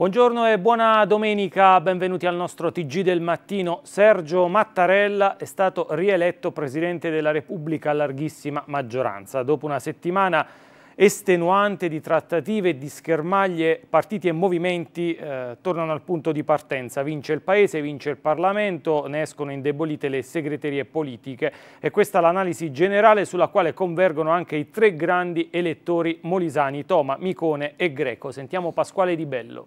Buongiorno e buona domenica, benvenuti al nostro TG del mattino. Sergio Mattarella è stato rieletto Presidente della Repubblica a larghissima maggioranza. Dopo una settimana estenuante di trattative e di schermaglie, partiti e movimenti eh, tornano al punto di partenza. Vince il Paese, vince il Parlamento, ne escono indebolite le segreterie politiche e questa è l'analisi generale sulla quale convergono anche i tre grandi elettori molisani, Toma, Micone e Greco. Sentiamo Pasquale Di Bello.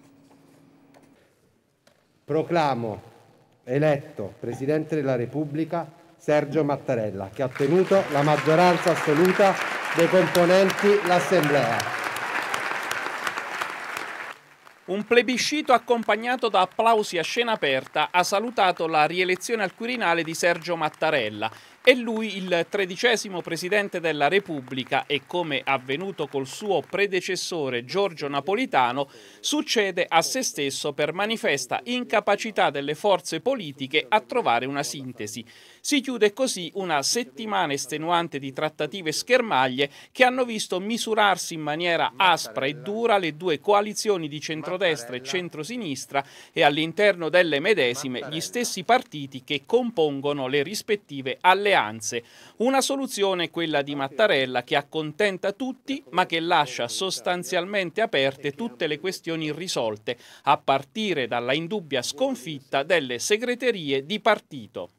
Proclamo eletto Presidente della Repubblica Sergio Mattarella, che ha ottenuto la maggioranza assoluta dei componenti l'Assemblea. Un plebiscito accompagnato da applausi a scena aperta ha salutato la rielezione al Quirinale di Sergio Mattarella, è lui il tredicesimo presidente della Repubblica e come avvenuto col suo predecessore Giorgio Napolitano succede a se stesso per manifesta incapacità delle forze politiche a trovare una sintesi. Si chiude così una settimana estenuante di trattative schermaglie che hanno visto misurarsi in maniera aspra e dura le due coalizioni di centrodestra e centrosinistra e all'interno delle medesime gli stessi partiti che compongono le rispettive alleanze. Una soluzione, quella di Mattarella, che accontenta tutti ma che lascia sostanzialmente aperte tutte le questioni irrisolte, a partire dalla indubbia sconfitta delle segreterie di partito.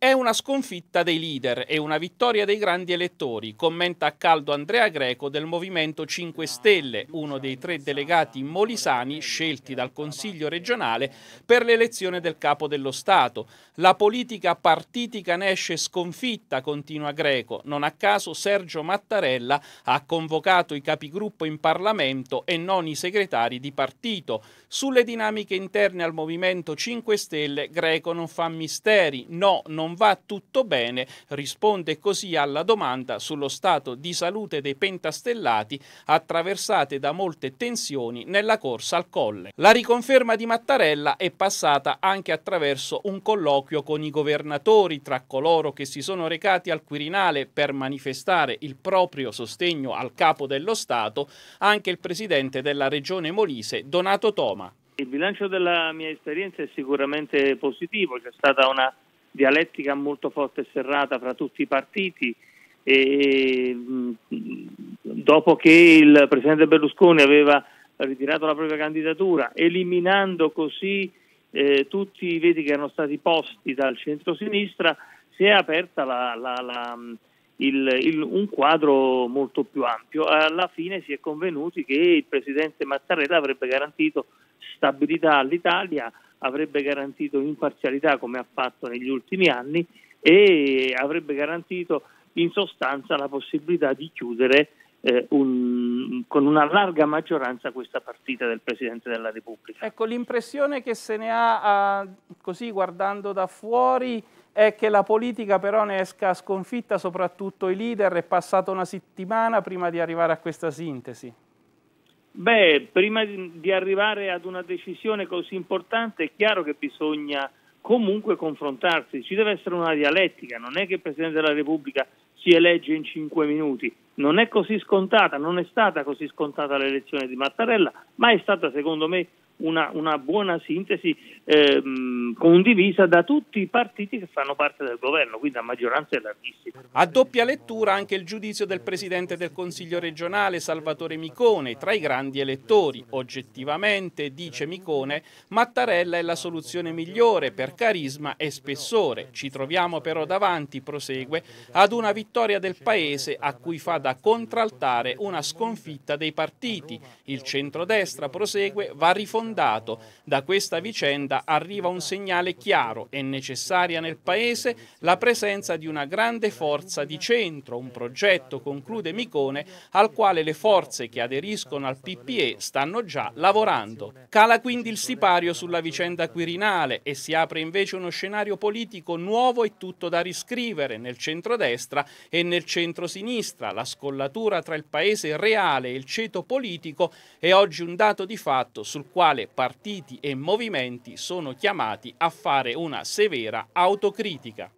È una sconfitta dei leader e una vittoria dei grandi elettori, commenta a caldo Andrea Greco del Movimento 5 Stelle, uno dei tre delegati molisani scelti dal Consiglio regionale per l'elezione del capo dello Stato. La politica partitica ne esce sconfitta, continua Greco. Non a caso Sergio Mattarella ha convocato i capigruppo in Parlamento e non i segretari di partito. Sulle dinamiche interne al Movimento 5 Stelle, Greco non fa misteri, no, non va tutto bene, risponde così alla domanda sullo stato di salute dei pentastellati attraversate da molte tensioni nella corsa al colle. La riconferma di Mattarella è passata anche attraverso un colloquio con i governatori, tra coloro che si sono recati al Quirinale per manifestare il proprio sostegno al capo dello Stato, anche il presidente della regione Molise, Donato Toma il bilancio della mia esperienza è sicuramente positivo, c'è stata una dialettica molto forte e serrata fra tutti i partiti e mm, dopo che il presidente Berlusconi aveva ritirato la propria candidatura, eliminando così eh, tutti i veti che erano stati posti dal centro-sinistra, si è aperta la, la, la, mm, il, il, un quadro molto più ampio. Alla fine si è convenuti che il presidente Mattarella avrebbe garantito stabilità all'Italia, avrebbe garantito imparzialità come ha fatto negli ultimi anni e avrebbe garantito in sostanza la possibilità di chiudere eh, un, con una larga maggioranza questa partita del Presidente della Repubblica. Ecco, l'impressione che se ne ha, così guardando da fuori, è che la politica però ne esca sconfitta, soprattutto i leader, è passata una settimana prima di arrivare a questa sintesi. Beh, prima di arrivare ad una decisione così importante è chiaro che bisogna comunque confrontarsi, ci deve essere una dialettica, non è che il Presidente della Repubblica si elegge in cinque minuti, non è così scontata, non è stata così scontata l'elezione di Mattarella, ma è stata secondo me una, una buona sintesi ehm, condivisa da tutti i partiti che fanno parte del governo, quindi la maggioranza è larghissima. A doppia lettura anche il giudizio del Presidente del Consiglio regionale Salvatore Micone, tra i grandi elettori. Oggettivamente, dice Micone, Mattarella è la soluzione migliore per carisma e spessore. Ci troviamo però davanti, prosegue, ad una vittoria del Paese a cui fa da contraltare una sconfitta dei partiti. Il centrodestra, prosegue, va rifondato mandato. Da questa vicenda arriva un segnale chiaro e necessaria nel Paese la presenza di una grande forza di centro, un progetto, conclude Micone, al quale le forze che aderiscono al PPE stanno già lavorando. Cala quindi il sipario sulla vicenda Quirinale e si apre invece uno scenario politico nuovo e tutto da riscrivere nel centrodestra e nel centrosinistra. La scollatura tra il Paese reale e il ceto politico è oggi un dato di fatto sul quale quale partiti e movimenti sono chiamati a fare una severa autocritica.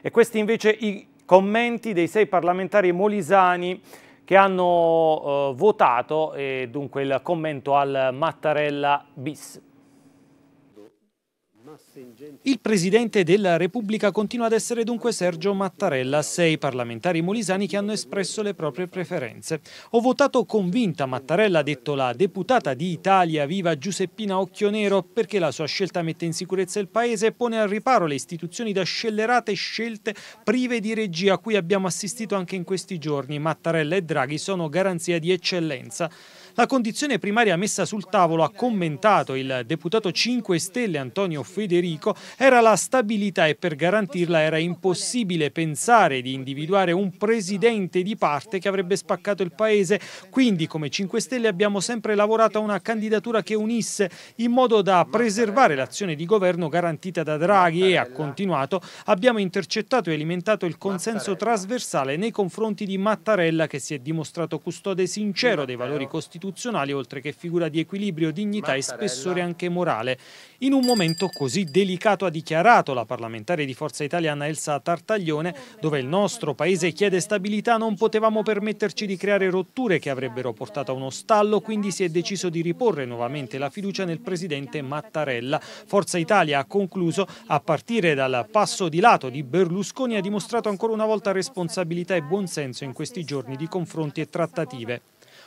E questi invece i commenti dei sei parlamentari molisani che hanno eh, votato e dunque il commento al Mattarella bis. Il Presidente della Repubblica continua ad essere dunque Sergio Mattarella, sei parlamentari molisani che hanno espresso le proprie preferenze. Ho votato convinta Mattarella, ha detto la deputata di Italia Viva Giuseppina Occhionero, perché la sua scelta mette in sicurezza il Paese e pone al riparo le istituzioni da scellerate scelte prive di regia a cui abbiamo assistito anche in questi giorni. Mattarella e Draghi sono garanzia di eccellenza. La condizione primaria messa sul tavolo, ha commentato il deputato 5 Stelle Antonio Federico, era la stabilità e per garantirla era impossibile pensare di individuare un presidente di parte che avrebbe spaccato il paese. Quindi come 5 Stelle abbiamo sempre lavorato a una candidatura che unisse in modo da preservare l'azione di governo garantita da Draghi e ha continuato abbiamo intercettato e alimentato il consenso trasversale nei confronti di Mattarella che si è dimostrato custode sincero dei valori costituzionali costituzionali, oltre che figura di equilibrio, dignità Mattarella. e spessore anche morale. In un momento così delicato ha dichiarato la parlamentare di Forza Italiana Elsa Tartaglione, dove il nostro paese chiede stabilità non potevamo permetterci di creare rotture che avrebbero portato a uno stallo, quindi si è deciso di riporre nuovamente la fiducia nel presidente Mattarella. Forza Italia ha concluso a partire dal passo di lato di Berlusconi ha dimostrato ancora una volta responsabilità e buonsenso in questi giorni di confronti e trattative.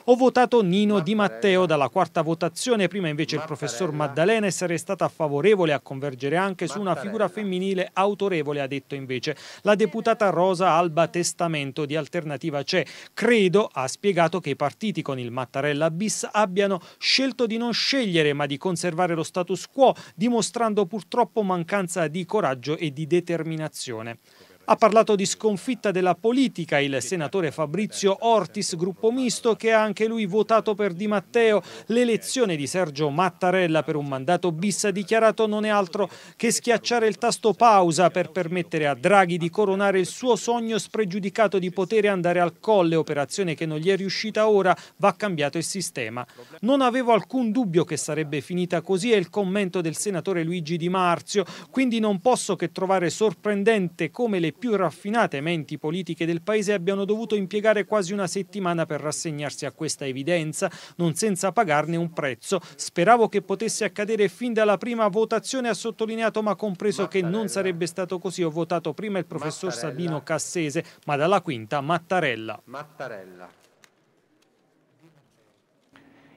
Ho votato Nino Di Matteo dalla quarta votazione, prima invece il professor Maddalena e sarei stata favorevole a convergere anche su una figura femminile autorevole, ha detto invece la deputata Rosa Alba Testamento di Alternativa C'è. Credo, ha spiegato, che i partiti con il Mattarella bis abbiano scelto di non scegliere ma di conservare lo status quo, dimostrando purtroppo mancanza di coraggio e di determinazione. Ha parlato di sconfitta della politica il senatore Fabrizio Ortis, gruppo misto, che ha anche lui votato per Di Matteo. L'elezione di Sergio Mattarella per un mandato bis ha dichiarato non è altro che schiacciare il tasto pausa per permettere a Draghi di coronare il suo sogno spregiudicato di potere andare al colle, operazione che non gli è riuscita ora, va cambiato il sistema. Non avevo alcun dubbio che sarebbe finita così è il commento del senatore Luigi Di Marzio, quindi non posso che trovare sorprendente come le più raffinate menti politiche del paese abbiano dovuto impiegare quasi una settimana per rassegnarsi a questa evidenza, non senza pagarne un prezzo. Speravo che potesse accadere fin dalla prima votazione, ha sottolineato, ma compreso Mattarella. che non sarebbe stato così. Ho votato prima il professor Mattarella. Sabino Cassese, ma dalla quinta Mattarella. Mattarella.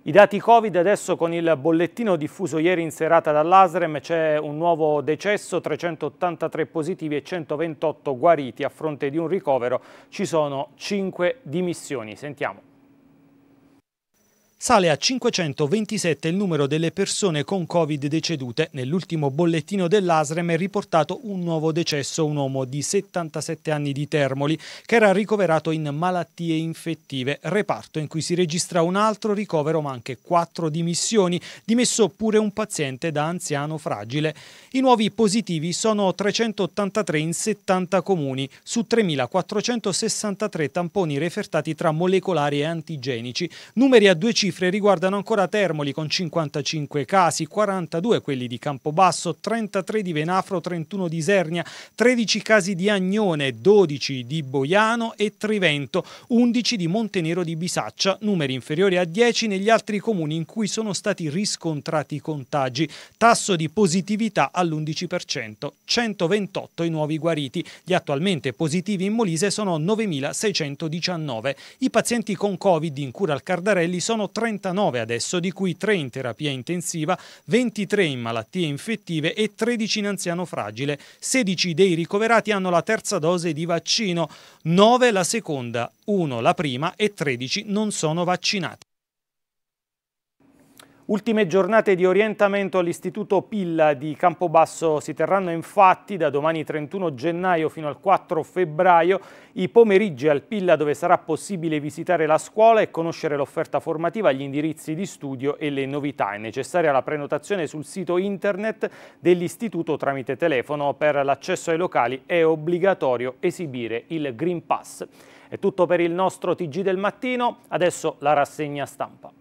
I dati Covid adesso con il bollettino diffuso ieri in serata dall'Asrem c'è un nuovo decesso, 383 positivi e 128 guariti. A fronte di un ricovero ci sono 5 dimissioni. Sentiamo. Sale a 527 il numero delle persone con Covid decedute. Nell'ultimo bollettino dell'ASREM è riportato un nuovo decesso, un uomo di 77 anni di Termoli, che era ricoverato in malattie infettive, reparto in cui si registra un altro ricovero ma anche quattro dimissioni, dimesso pure un paziente da anziano fragile. I nuovi positivi sono 383 in 70 comuni, su 3.463 tamponi refertati tra molecolari e antigenici, numeri a due cifre cifre riguardano ancora Termoli con 55 casi, 42 quelli di Campobasso, 33 di Venafro, 31 di Isernia, 13 casi di Agnone, 12 di Boiano e Trivento, 11 di Montenero di Bisaccia, numeri inferiori a 10 negli altri comuni in cui sono stati riscontrati i contagi. Tasso di positività all'11%, 128 i nuovi guariti. Gli attualmente positivi in Molise sono 9.619. I pazienti con Covid in cura al Cardarelli sono 39 adesso, di cui 3 in terapia intensiva, 23 in malattie infettive e 13 in anziano fragile. 16 dei ricoverati hanno la terza dose di vaccino, 9 la seconda, 1 la prima e 13 non sono vaccinati. Ultime giornate di orientamento all'Istituto Pilla di Campobasso si terranno infatti da domani 31 gennaio fino al 4 febbraio i pomeriggi al Pilla dove sarà possibile visitare la scuola e conoscere l'offerta formativa, gli indirizzi di studio e le novità. È necessaria la prenotazione sul sito internet dell'Istituto tramite telefono. Per l'accesso ai locali è obbligatorio esibire il Green Pass. È tutto per il nostro TG del mattino, adesso la rassegna stampa.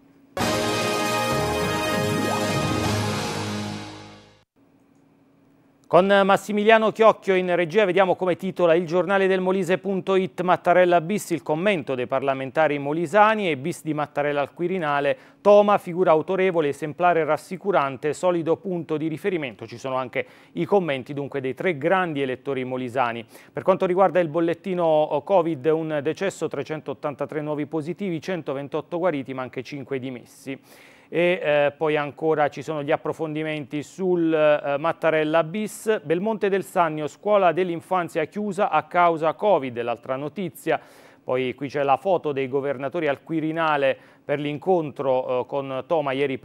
Con Massimiliano Chiocchio in regia vediamo come titola il giornale del Molise.it Mattarella bis, il commento dei parlamentari molisani e bis di Mattarella al Quirinale, Toma, figura autorevole, esemplare rassicurante, solido punto di riferimento. Ci sono anche i commenti dunque dei tre grandi elettori molisani. Per quanto riguarda il bollettino Covid, un decesso, 383 nuovi positivi, 128 guariti ma anche 5 dimessi e eh, poi ancora ci sono gli approfondimenti sul eh, Mattarella bis. Belmonte del Sannio, scuola dell'infanzia chiusa a causa Covid, l'altra notizia. Poi qui c'è la foto dei governatori al Quirinale per l'incontro eh, con, ieri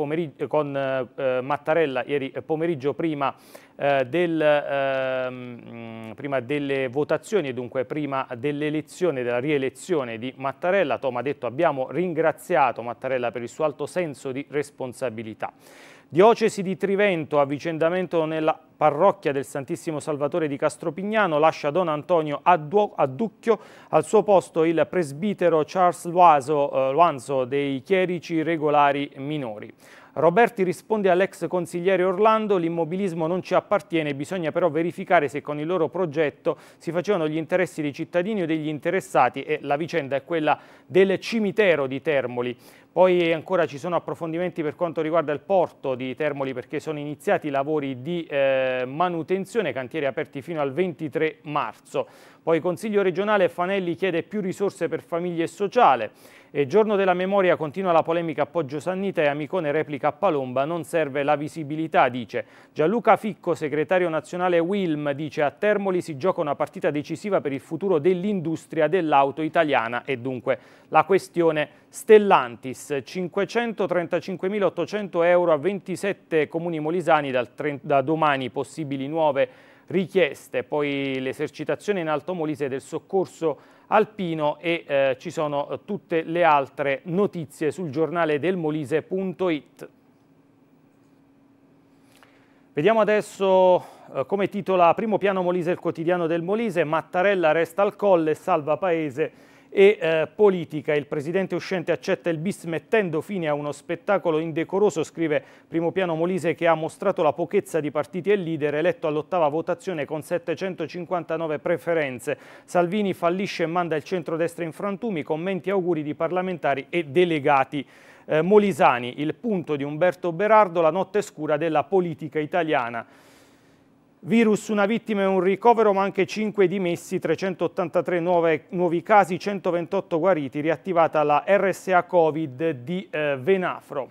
con eh, Mattarella ieri pomeriggio prima, eh, del, ehm, prima delle votazioni e dunque prima dell'elezione, della rielezione di Mattarella. Toma ha detto abbiamo ringraziato Mattarella per il suo alto senso di responsabilità. Diocesi di Trivento, avvicendamento nella parrocchia del Santissimo Salvatore di Castropignano, lascia Don Antonio a, Ducchio, al suo posto il presbitero Charles Luaso, eh, Luanzo dei Chierici Regolari Minori. Roberti risponde all'ex consigliere Orlando, l'immobilismo non ci appartiene, bisogna però verificare se con il loro progetto si facevano gli interessi dei cittadini o degli interessati e la vicenda è quella del cimitero di Termoli. Poi ancora ci sono approfondimenti per quanto riguarda il porto di Termoli perché sono iniziati i lavori di eh, manutenzione, cantieri aperti fino al 23 marzo. Poi Consiglio regionale Fanelli chiede più risorse per famiglie e sociale. E giorno della memoria continua la polemica a Poggio Sannita e Amicone replica a Palomba, non serve la visibilità, dice. Gianluca Ficco, segretario nazionale Wilm, dice a Termoli si gioca una partita decisiva per il futuro dell'industria dell'auto italiana e dunque la questione Stellantis, 535.800 euro a 27 comuni molisani da domani possibili nuove richieste, poi l'esercitazione in Alto Molise del soccorso alpino e eh, ci sono eh, tutte le altre notizie sul giornale del Molise.it. Vediamo adesso eh, come titola primo piano Molise il quotidiano del Molise, Mattarella resta al colle, salva paese e eh, politica. Il presidente uscente accetta il bis mettendo fine a uno spettacolo indecoroso, scrive Primo Piano Molise, che ha mostrato la pochezza di partiti e leader, eletto all'ottava votazione con 759 preferenze. Salvini fallisce e manda il centrodestra in frantumi, commenti e auguri di parlamentari e delegati. Eh, Molisani, il punto di Umberto Berardo, la notte scura della politica italiana. Virus, una vittima e un ricovero, ma anche 5 dimessi, 383 nuove, nuovi casi, 128 guariti, riattivata la RSA Covid di eh, Venafro.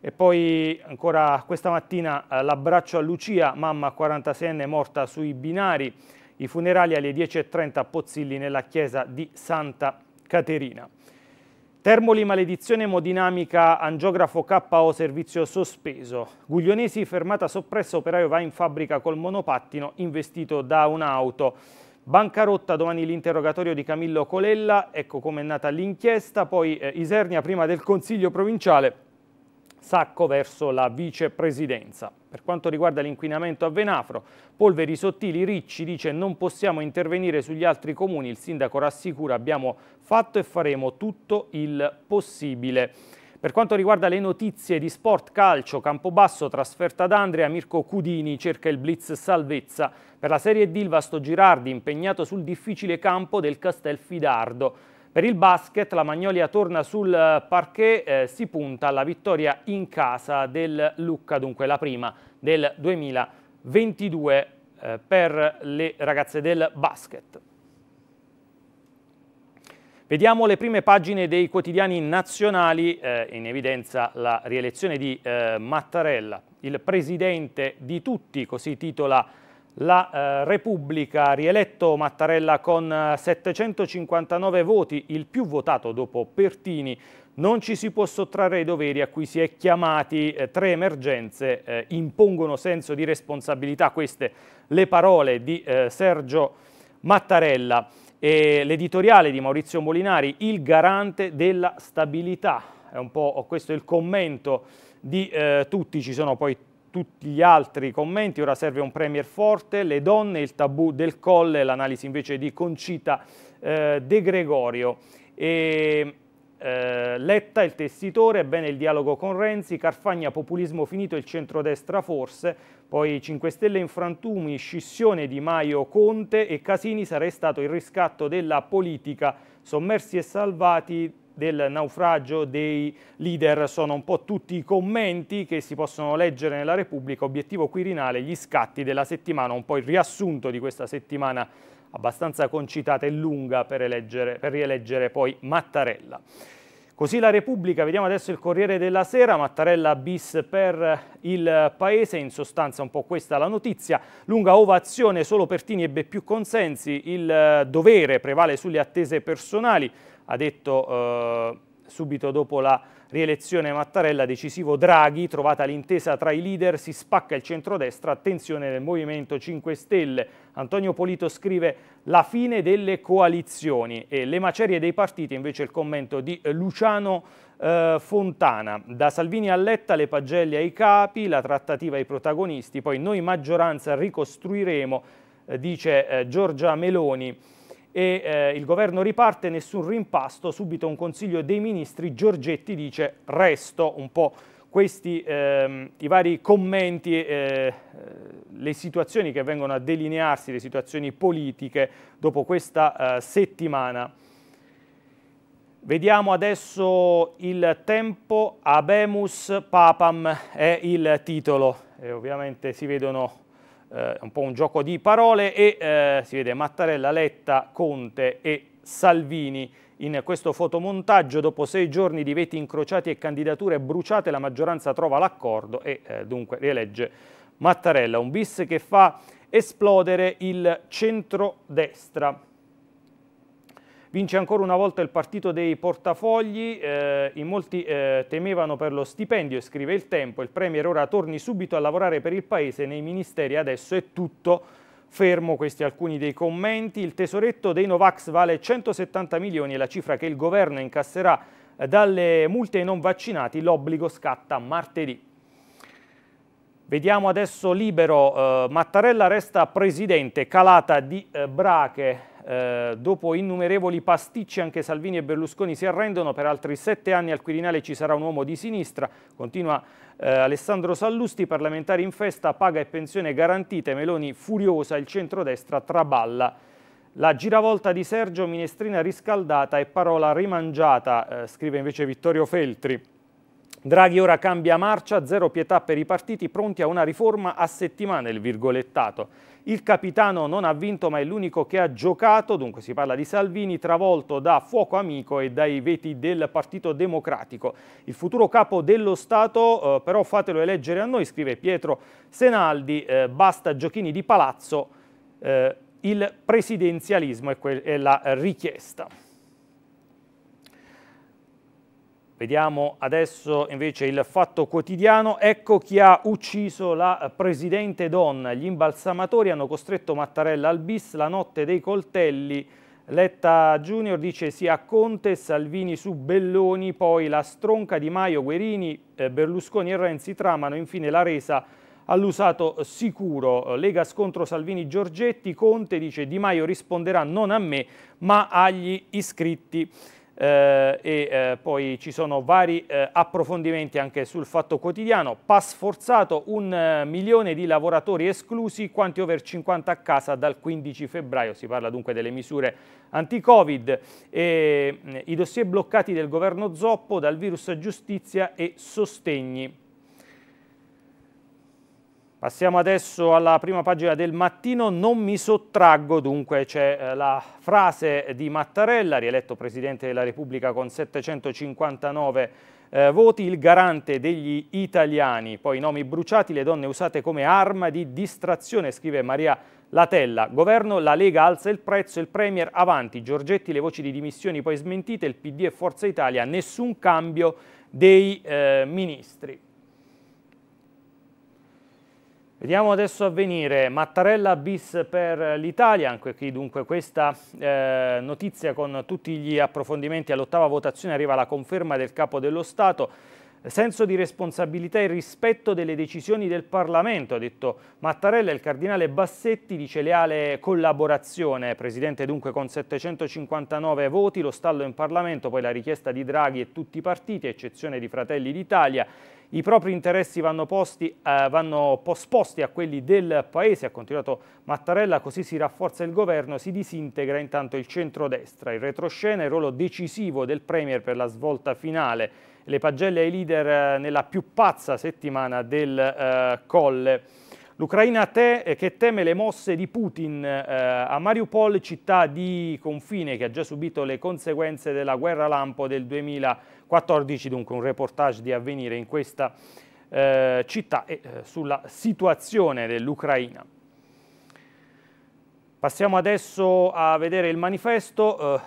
E poi ancora questa mattina eh, l'abbraccio a Lucia, mamma 46enne morta sui binari, i funerali alle 10.30 a Pozzilli nella chiesa di Santa Caterina. Termoli maledizione emodinamica, angiografo KO servizio sospeso. Guglionesi fermata soppressa, operaio va in fabbrica col monopattino investito da un'auto. Bancarotta domani l'interrogatorio di Camillo Colella, ecco com'è nata l'inchiesta, poi eh, Isernia prima del Consiglio provinciale, sacco verso la vicepresidenza. Per quanto riguarda l'inquinamento a Venafro, Polveri Sottili Ricci dice non possiamo intervenire sugli altri comuni, il sindaco rassicura abbiamo fatto e faremo tutto il possibile. Per quanto riguarda le notizie di sport calcio, Campobasso trasferta ad Andrea, Mirko Cudini cerca il blitz salvezza. Per la Serie D il Vasto Girardi impegnato sul difficile campo del Castel Fidardo. Per il basket la Magnolia torna sul eh, parquet, eh, si punta alla vittoria in casa del Lucca, dunque la prima del 2022 eh, per le ragazze del basket. Vediamo le prime pagine dei quotidiani nazionali, eh, in evidenza la rielezione di eh, Mattarella, il presidente di tutti, così titola la eh, Repubblica, rieletto Mattarella con 759 eh, voti, il più votato dopo Pertini, non ci si può sottrarre ai doveri a cui si è chiamati. Eh, tre emergenze eh, impongono senso di responsabilità. Queste le parole di eh, Sergio Mattarella e l'editoriale di Maurizio Molinari, il garante della stabilità. È un po' questo il commento di eh, tutti, ci sono poi tutti gli altri commenti, ora serve un premier forte, le donne, il tabù del colle, l'analisi invece di Concita eh, De Gregorio. E, eh, Letta, il tessitore, bene il dialogo con Renzi, Carfagna, populismo finito, il centrodestra forse, poi 5 Stelle in frantumi, scissione di Maio Conte e Casini sarebbe stato il riscatto della politica, sommersi e salvati del naufragio dei leader sono un po' tutti i commenti che si possono leggere nella Repubblica, obiettivo Quirinale, gli scatti della settimana, un po' il riassunto di questa settimana abbastanza concitata e lunga per, eleggere, per rieleggere poi Mattarella. Così la Repubblica, vediamo adesso il Corriere della Sera, Mattarella bis per il Paese, in sostanza un po' questa la notizia, lunga ovazione solo Pertini ebbe più consensi, il eh, dovere prevale sulle attese personali, ha detto eh, subito dopo la Rielezione Mattarella, decisivo Draghi, trovata l'intesa tra i leader, si spacca il centrodestra, attenzione nel Movimento 5 Stelle. Antonio Polito scrive la fine delle coalizioni e le macerie dei partiti, invece il commento di Luciano eh, Fontana. Da Salvini a Letta le pagelle ai capi, la trattativa ai protagonisti, poi noi maggioranza ricostruiremo, eh, dice eh, Giorgia Meloni e eh, il governo riparte, nessun rimpasto, subito un consiglio dei ministri, Giorgetti dice resto, un po' questi ehm, i vari commenti, eh, eh, le situazioni che vengono a delinearsi, le situazioni politiche dopo questa eh, settimana. Vediamo adesso il tempo, Abemus Papam è il titolo e ovviamente si vedono eh, è un po' un gioco di parole e eh, si vede Mattarella, Letta, Conte e Salvini. In questo fotomontaggio, dopo sei giorni di veti incrociati e candidature bruciate, la maggioranza trova l'accordo e eh, dunque rielegge Mattarella, un bis che fa esplodere il centrodestra. Vince ancora una volta il partito dei portafogli, eh, in molti eh, temevano per lo stipendio, scrive il tempo, il Premier ora torni subito a lavorare per il Paese, nei ministeri adesso è tutto fermo questi alcuni dei commenti, il tesoretto dei Novax vale 170 milioni, la cifra che il governo incasserà eh, dalle multe ai non vaccinati, l'obbligo scatta martedì. Vediamo adesso libero, eh, Mattarella resta presidente, calata di eh, brache eh, dopo innumerevoli pasticci anche Salvini e Berlusconi si arrendono, per altri sette anni al Quirinale ci sarà un uomo di sinistra, continua eh, Alessandro Sallusti, parlamentari in festa, paga e pensione garantite, Meloni furiosa, il centrodestra traballa. La giravolta di Sergio, minestrina riscaldata e parola rimangiata, eh, scrive invece Vittorio Feltri. Draghi ora cambia marcia, zero pietà per i partiti, pronti a una riforma a settimana, il virgolettato. Il capitano non ha vinto ma è l'unico che ha giocato, dunque si parla di Salvini, travolto da Fuoco Amico e dai veti del Partito Democratico. Il futuro capo dello Stato eh, però fatelo eleggere a noi, scrive Pietro Senaldi, eh, basta giochini di palazzo, eh, il presidenzialismo è, è la richiesta. Vediamo adesso invece il fatto quotidiano, ecco chi ha ucciso la Presidente Donna. Gli imbalsamatori hanno costretto Mattarella al bis, la notte dei coltelli. Letta Junior dice sì Conte, Salvini su Belloni, poi la stronca di Maio, Guerini, eh, Berlusconi e Renzi tramano, infine la resa all'usato sicuro. Lega scontro Salvini Giorgetti, Conte dice Di Maio risponderà non a me ma agli iscritti eh, e eh, poi ci sono vari eh, approfondimenti anche sul fatto quotidiano. Pass forzato, un eh, milione di lavoratori esclusi, quanti over 50 a casa dal 15 febbraio. Si parla dunque delle misure anti-Covid. Mm, I dossier bloccati del governo Zoppo dal virus giustizia e sostegni Passiamo adesso alla prima pagina del mattino, non mi sottraggo, dunque c'è eh, la frase di Mattarella, rieletto Presidente della Repubblica con 759 eh, voti, il garante degli italiani, poi i nomi bruciati, le donne usate come arma di distrazione, scrive Maria Latella, governo, la Lega alza il prezzo, il Premier avanti, Giorgetti le voci di dimissioni poi smentite, il PD e Forza Italia, nessun cambio dei eh, ministri. Vediamo adesso a venire Mattarella bis per l'Italia, anche qui dunque questa eh, notizia con tutti gli approfondimenti all'ottava votazione arriva la conferma del Capo dello Stato, senso di responsabilità e rispetto delle decisioni del Parlamento, ha detto Mattarella, il Cardinale Bassetti dice leale collaborazione, Presidente dunque con 759 voti, lo stallo in Parlamento, poi la richiesta di Draghi e tutti i partiti, eccezione di Fratelli d'Italia, i propri interessi vanno, posti, eh, vanno posposti a quelli del Paese, ha continuato Mattarella, così si rafforza il governo, si disintegra intanto il centrodestra, il retroscena, è il ruolo decisivo del Premier per la svolta finale, le pagelle ai leader eh, nella più pazza settimana del eh, Colle. L'Ucraina te, eh, che teme le mosse di Putin eh, a Mariupol, città di confine che ha già subito le conseguenze della guerra lampo del 2014, dunque un reportage di avvenire in questa eh, città e eh, sulla situazione dell'Ucraina. Passiamo adesso a vedere il manifesto. Eh,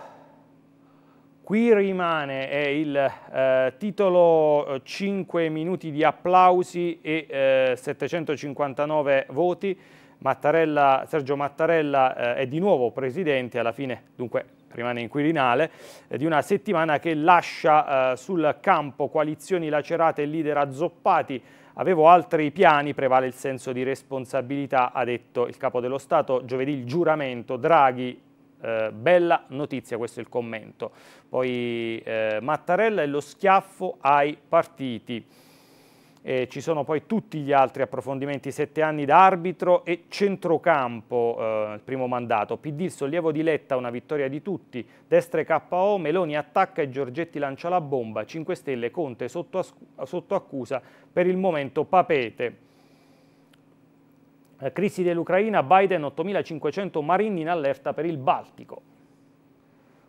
Qui rimane il eh, titolo 5 eh, minuti di applausi e eh, 759 voti. Mattarella, Sergio Mattarella eh, è di nuovo presidente, alla fine dunque rimane in Quirinale, eh, di una settimana che lascia eh, sul campo coalizioni lacerate e leader azzoppati. Avevo altri piani, prevale il senso di responsabilità, ha detto il capo dello Stato. Giovedì il giuramento, Draghi eh, bella notizia, questo è il commento. Poi eh, Mattarella e lo schiaffo ai partiti. Eh, ci sono poi tutti gli altri approfondimenti, sette anni da arbitro e centrocampo, eh, il primo mandato. PD il sollievo di Letta, una vittoria di tutti, destre KO, Meloni attacca e Giorgetti lancia la bomba, 5 Stelle, Conte sotto, sotto accusa per il momento papete. Eh, crisi dell'Ucraina, Biden 8.500 marini in allerta per il Baltico.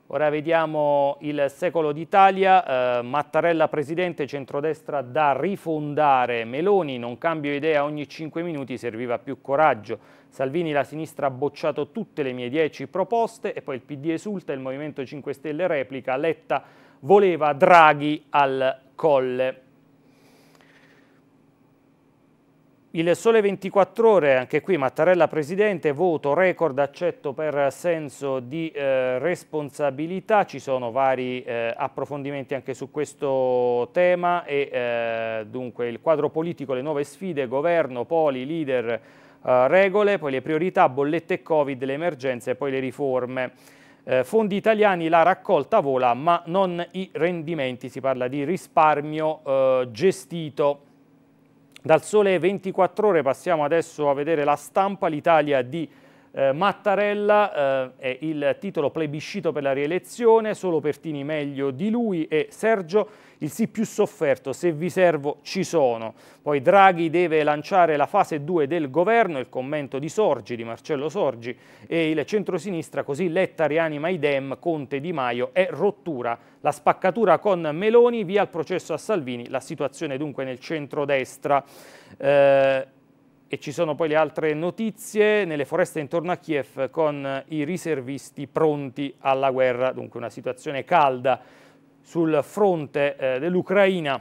Ora vediamo il secolo d'Italia, eh, Mattarella presidente, centrodestra da rifondare, Meloni non cambio idea ogni 5 minuti, serviva più coraggio, Salvini la sinistra ha bocciato tutte le mie 10 proposte e poi il PD esulta, il Movimento 5 Stelle replica, Letta voleva Draghi al colle. Il Sole 24 Ore, anche qui Mattarella Presidente, voto record accetto per senso di eh, responsabilità, ci sono vari eh, approfondimenti anche su questo tema e eh, dunque il quadro politico, le nuove sfide, governo, poli, leader, eh, regole, poi le priorità, bollette Covid, le emergenze e poi le riforme. Eh, fondi italiani la raccolta vola ma non i rendimenti, si parla di risparmio eh, gestito. Dal sole 24 ore passiamo adesso a vedere la stampa, l'Italia di eh, Mattarella eh, è il titolo plebiscito per la rielezione, solo Pertini meglio di lui e Sergio il sì più sofferto, se vi servo ci sono. Poi Draghi deve lanciare la fase 2 del governo, il commento di Sorgi, di Marcello Sorgi e il centrosinistra, così Letta rianima idem Conte Di Maio è rottura. La spaccatura con Meloni, via il processo a Salvini, la situazione dunque nel centrodestra. Eh, e ci sono poi le altre notizie nelle foreste intorno a Kiev con i riservisti pronti alla guerra, dunque una situazione calda sul fronte eh, dell'Ucraina.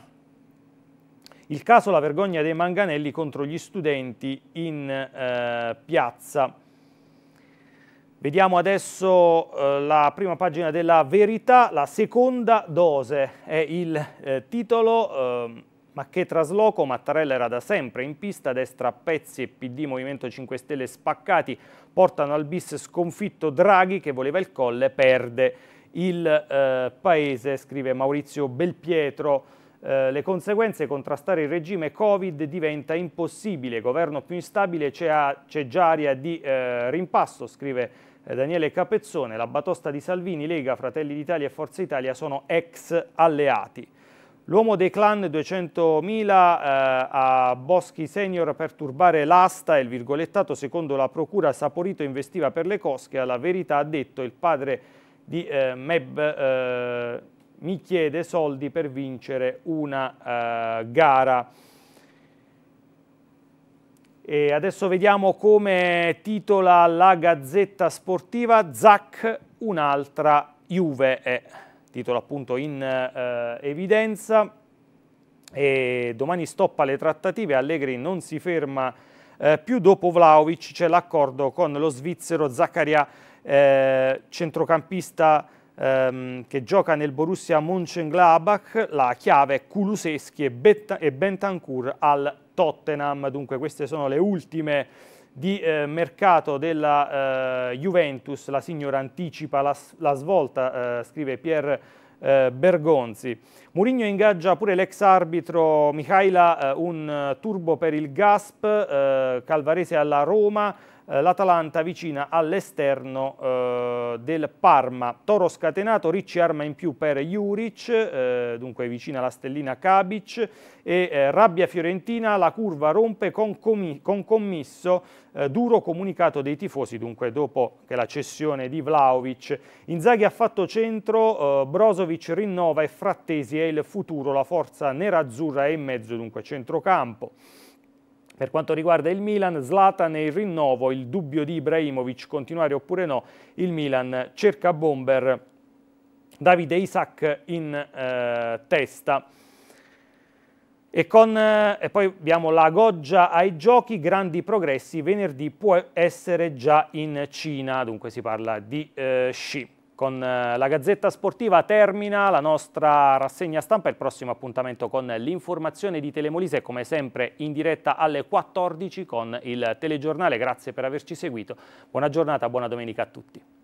Il caso la vergogna dei manganelli contro gli studenti in eh, piazza. Vediamo adesso eh, la prima pagina della verità, la seconda dose è il eh, titolo ehm, ma che trasloco, Mattarella era da sempre in pista, destra pezzi e PD Movimento 5 Stelle spaccati portano al bis sconfitto Draghi che voleva il colle, perde il eh, paese, scrive Maurizio Belpietro. Eh, le conseguenze contrastare il regime Covid diventa impossibile, governo più instabile, c'è già aria di eh, rimpasto, scrive eh, Daniele Capezzone, la batosta di Salvini, Lega, Fratelli d'Italia e Forza Italia sono ex alleati. L'uomo dei clan 200.000 eh, a Boschi Senior per turbare l'asta e il virgolettato secondo la procura Saporito investiva per le cosche, alla verità ha detto il padre di eh, Meb eh, mi chiede soldi per vincere una eh, gara. E adesso vediamo come titola la Gazzetta Sportiva Zac un'altra Juve. Eh titolo appunto in eh, evidenza. E domani stoppa le trattative, Allegri non si ferma eh, più dopo Vlaovic, c'è l'accordo con lo svizzero Zaccaria, eh, centrocampista ehm, che gioca nel Borussia Mönchengladbach, la chiave è Kuluseschi e, Bet e Bentancur al Tottenham, dunque queste sono le ultime di eh, mercato della eh, Juventus, la signora anticipa la, la svolta, eh, scrive Pier eh, Bergonzi. Murigno ingaggia pure l'ex arbitro Michaila, eh, un turbo per il Gasp, Calvarese alla Roma, eh, l'Atalanta avvicina all'esterno eh, del Parma. Toro scatenato, Ricci arma in più per Juric, eh, dunque vicina alla stellina Kabic, e eh, rabbia fiorentina, la curva rompe con, con commisso, eh, duro comunicato dei tifosi, dunque dopo che la cessione di Vlaovic. Inzaghi ha fatto centro, eh, Brozovic rinnova e Frattesi è il futuro, la forza nerazzurra è in mezzo, dunque centrocampo. Per quanto riguarda il Milan, Zlatan e il rinnovo, il dubbio di Ibrahimovic, continuare oppure no, il Milan cerca bomber, Davide Isaac in eh, testa. E, con, eh, e, poi abbiamo la goggia ai giochi, grandi progressi, venerdì può essere già in Cina, dunque si parla di eh, sci. Con eh, la Gazzetta Sportiva termina la nostra rassegna stampa, il prossimo appuntamento con l'informazione di Telemolise, come sempre in diretta alle 14 con il telegiornale. Grazie per averci seguito, buona giornata, buona domenica a tutti.